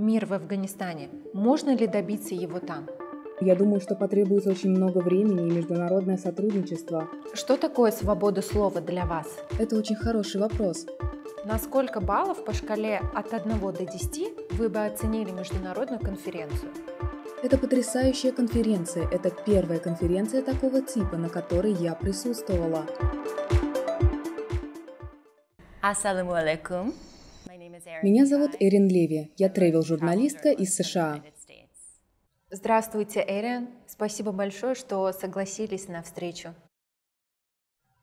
Мир в Афганистане. Можно ли добиться его там? Я думаю, что потребуется очень много времени и международное сотрудничество. Что такое свобода слова для вас? Это очень хороший вопрос. На сколько баллов по шкале от 1 до 10 вы бы оценили международную конференцию? Это потрясающая конференция. Это первая конференция такого типа, на которой я присутствовала. Ассаламу алейкум. Меня зовут Эрин Леви. Я тревел-журналистка из США. Здравствуйте, Эрин. Спасибо большое, что согласились на встречу.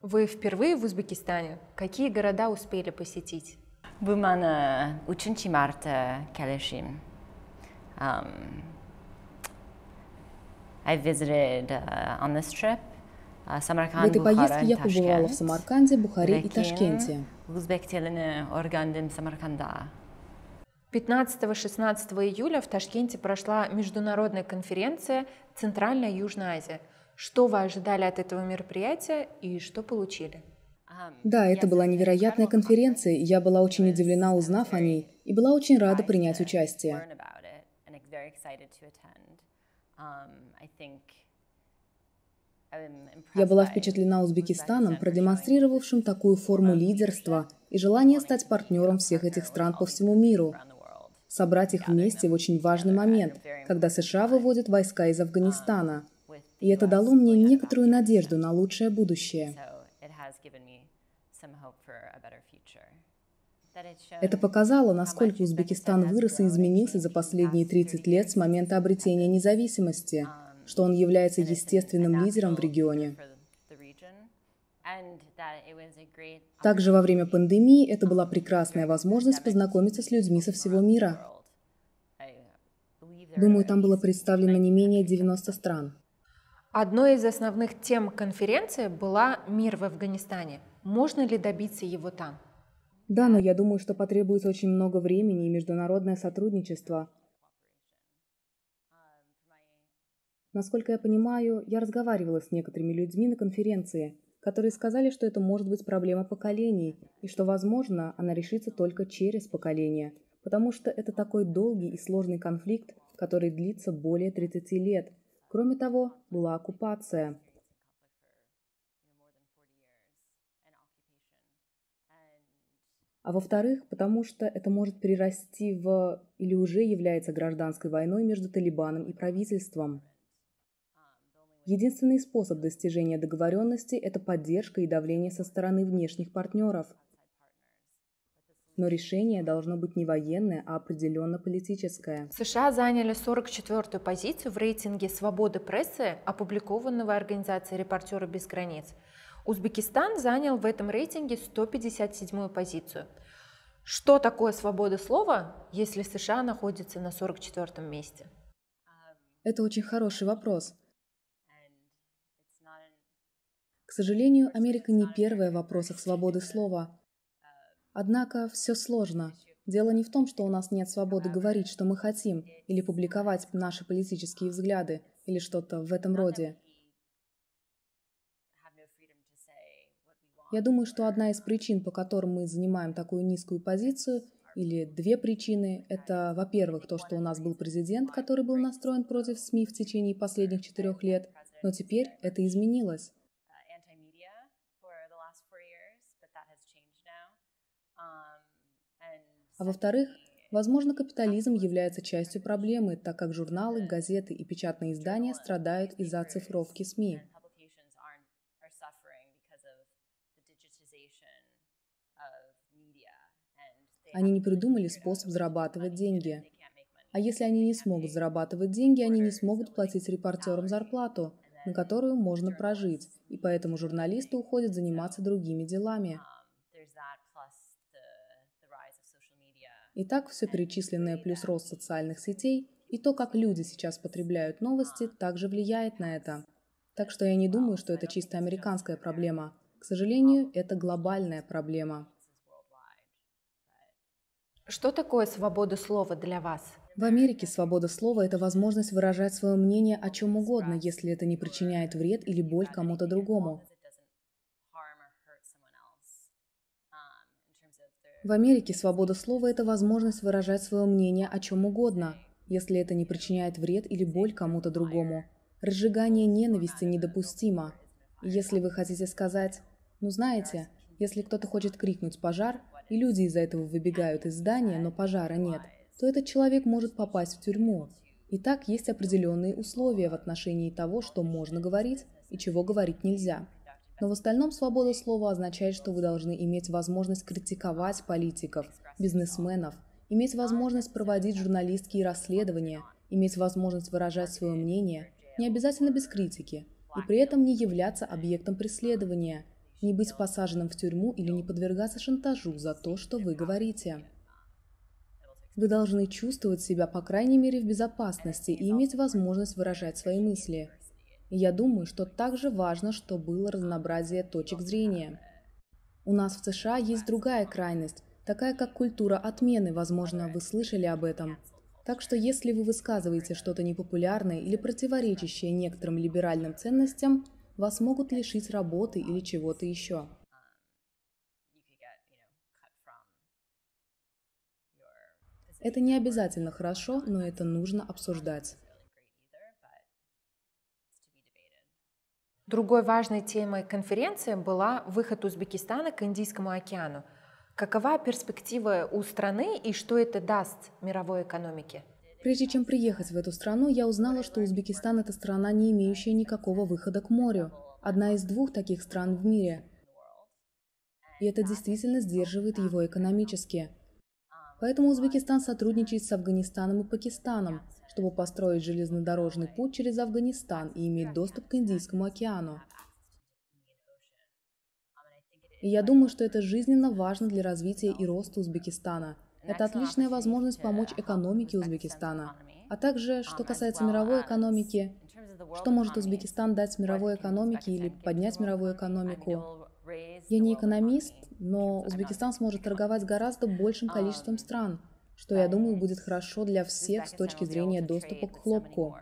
Вы впервые в Узбекистане? Какие города успели посетить? Uh, uh, в этой поездке я побывала в Самарканде, Бухаре и Ташкенте. Узбек телini o'rgandim Самарканда. 15-16 июля в Ташкенте прошла международная конференция «Центральная Южная Азия». Что вы ожидали от этого мероприятия и что получили? Да, это была невероятная конференция, я была очень удивлена, узнав о ней, и была очень рада принять участие. Я была впечатлена Узбекистаном, продемонстрировавшим такую форму лидерства и желание стать партнером всех этих стран по всему миру, собрать их вместе в очень важный момент, когда США выводят войска из Афганистана. И это дало мне некоторую надежду на лучшее будущее. Это показало, насколько Узбекистан вырос и изменился за последние 30 лет с момента обретения независимости – что он является естественным лидером в регионе. Также во время пандемии это была прекрасная возможность познакомиться с людьми со всего мира. Думаю, там было представлено не менее 90 стран. Одной из основных тем конференции была «Мир в Афганистане». Можно ли добиться его там? Да, но я думаю, что потребуется очень много времени и международное сотрудничество, Насколько я понимаю, я разговаривала с некоторыми людьми на конференции, которые сказали, что это может быть проблема поколений и что, возможно, она решится только через поколение, потому что это такой долгий и сложный конфликт, который длится более 30 лет. Кроме того, была оккупация. А во-вторых, потому что это может перерасти в или уже является гражданской войной между Талибаном и правительством – Единственный способ достижения договоренности – это поддержка и давление со стороны внешних партнеров. Но решение должно быть не военное, а определенно политическое. США заняли 44-ю позицию в рейтинге свободы прессы, опубликованного организацией «Репортеры без границ». Узбекистан занял в этом рейтинге 157-ю позицию. Что такое свобода слова, если США находится на 44-м месте? Это очень хороший вопрос. сожалению, Америка не первая в вопросах свободы слова. Однако все сложно. Дело не в том, что у нас нет свободы говорить, что мы хотим, или публиковать наши политические взгляды, или что-то в этом роде. Я думаю, что одна из причин, по которым мы занимаем такую низкую позицию, или две причины, это, во-первых, то, что у нас был президент, который был настроен против СМИ в течение последних четырех лет, но теперь это изменилось. А во-вторых, возможно, капитализм является частью проблемы, так как журналы, газеты и печатные издания страдают из-за оцифровки СМИ. Они не придумали способ зарабатывать деньги. А если они не смогут зарабатывать деньги, они не смогут платить репортерам зарплату, на которую можно прожить, и поэтому журналисты уходят заниматься другими делами um, – Итак, все перечисленное плюс рост социальных сетей и то, как люди сейчас потребляют новости, также влияет на это. Так что я не думаю, что это чисто американская проблема. К сожалению, это глобальная проблема. Что такое свобода слова для вас? В Америке свобода слова – это возможность выражать свое мнение о чем угодно, если это не причиняет вред или боль кому-то другому. В Америке свобода слова – это возможность выражать свое мнение о чем угодно, если это не причиняет вред или боль кому-то другому. Разжигание ненависти недопустимо. Если вы хотите сказать, ну знаете, если кто-то хочет крикнуть «пожар», и люди из-за этого выбегают из здания, но пожара нет, то этот человек может попасть в тюрьму. Итак, есть определенные условия в отношении того, что можно говорить и чего говорить нельзя. Но в остальном свобода слова означает, что вы должны иметь возможность критиковать политиков, бизнесменов, иметь возможность проводить журналистские расследования, иметь возможность выражать свое мнение, не обязательно без критики, и при этом не являться объектом преследования, не быть посаженным в тюрьму или не подвергаться шантажу за то, что вы говорите. Вы должны чувствовать себя, по крайней мере, в безопасности и иметь возможность выражать свои мысли – я думаю, что также важно, что было разнообразие точек зрения. У нас в США есть другая крайность, такая как культура отмены, возможно, вы слышали об этом. Так что если вы высказываете что-то непопулярное или противоречащее некоторым либеральным ценностям, вас могут лишить работы или чего-то еще. Это не обязательно хорошо, но это нужно обсуждать. Другой важной темой конференции была выход Узбекистана к Индийскому океану. Какова перспектива у страны и что это даст мировой экономике? Прежде чем приехать в эту страну, я узнала, что Узбекистан – это страна, не имеющая никакого выхода к морю. Одна из двух таких стран в мире. И это действительно сдерживает его экономически. Поэтому Узбекистан сотрудничает с Афганистаном и Пакистаном, чтобы построить железнодорожный путь через Афганистан и иметь доступ к Индийскому океану. И я думаю, что это жизненно важно для развития и роста Узбекистана. Это отличная возможность помочь экономике Узбекистана. А также, что касается мировой экономики, что может Узбекистан дать мировой экономике или поднять мировую экономику? Я не экономист, но Узбекистан сможет торговать гораздо большим um, количеством стран, что, я думаю, будет хорошо для всех с точки зрения доступа к хлопку.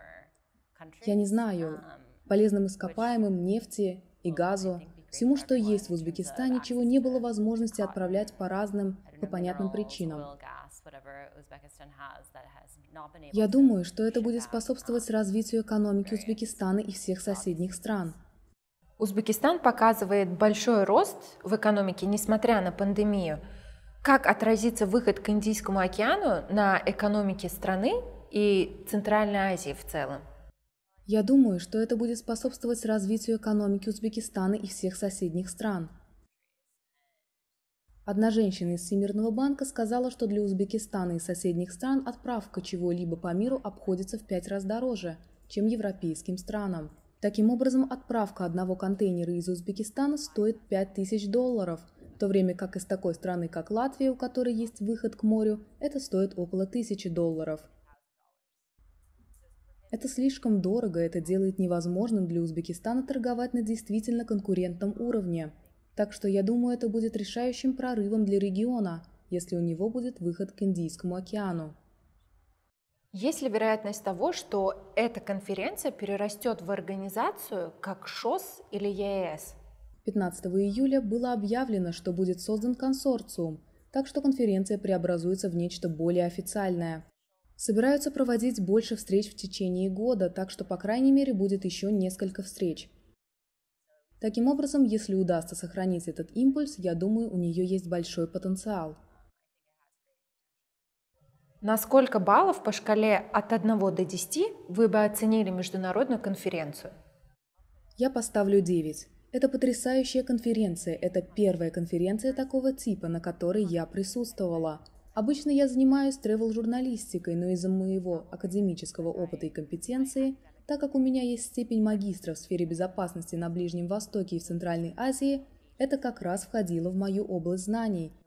Я не знаю, um, полезным ископаемым, нефти и газу, всему, что есть в Узбекистане, чего не было возможности отправлять по разным, по понятным причинам. Я думаю, что это будет способствовать um, развитию экономики Узбекистана и всех соседних стран – Узбекистан показывает большой рост в экономике, несмотря на пандемию. Как отразится выход к Индийскому океану на экономике страны и Центральной Азии в целом? Я думаю, что это будет способствовать развитию экономики Узбекистана и всех соседних стран. Одна женщина из Всемирного банка сказала, что для Узбекистана и соседних стран отправка чего-либо по миру обходится в пять раз дороже, чем европейским странам – Таким образом, отправка одного контейнера из Узбекистана стоит 5000 долларов, в то время как из такой страны, как Латвия, у которой есть выход к морю, это стоит около 1000 долларов. Это слишком дорого, это делает невозможным для Узбекистана торговать на действительно конкурентном уровне. Так что я думаю, это будет решающим прорывом для региона, если у него будет выход к Индийскому океану. Есть ли вероятность того, что эта конференция перерастет в организацию как ШОС или ЕС? Э 15 июля было объявлено, что будет создан консорциум, так что конференция преобразуется в нечто более официальное. Собираются проводить больше встреч в течение года, так что по крайней мере будет еще несколько встреч. Таким образом, если удастся сохранить этот импульс, я думаю, у нее есть большой потенциал – на сколько баллов по шкале от 1 до 10 вы бы оценили международную конференцию? Я поставлю 9. Это потрясающая конференция, это первая конференция такого типа, на которой я присутствовала. Обычно я занимаюсь тревел-журналистикой, но из-за моего академического опыта и компетенции, так как у меня есть степень магистра в сфере безопасности на Ближнем Востоке и в Центральной Азии, это как раз входило в мою область знаний –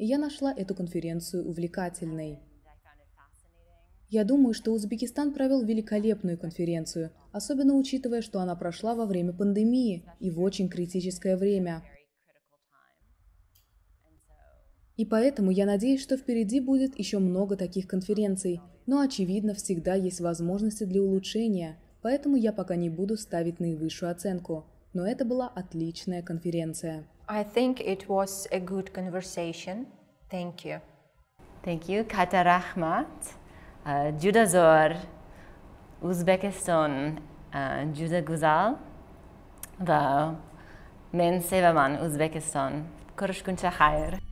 и я нашла эту конференцию увлекательной. Я думаю, что Узбекистан провел великолепную конференцию, особенно учитывая, что она прошла во время пандемии и в очень критическое время. И поэтому я надеюсь, что впереди будет еще много таких конференций, но, очевидно, всегда есть возможности для улучшения, поэтому я пока не буду ставить наивысшую оценку. Но это была отличная конференция. I think it was a good conversation. Thank you. Thank you, Kata Rahmat, uh, Zor, Uzbekistan, uh, Juda Guzal the men sevaman Uzbekistan. Ko'rishguncha xayr.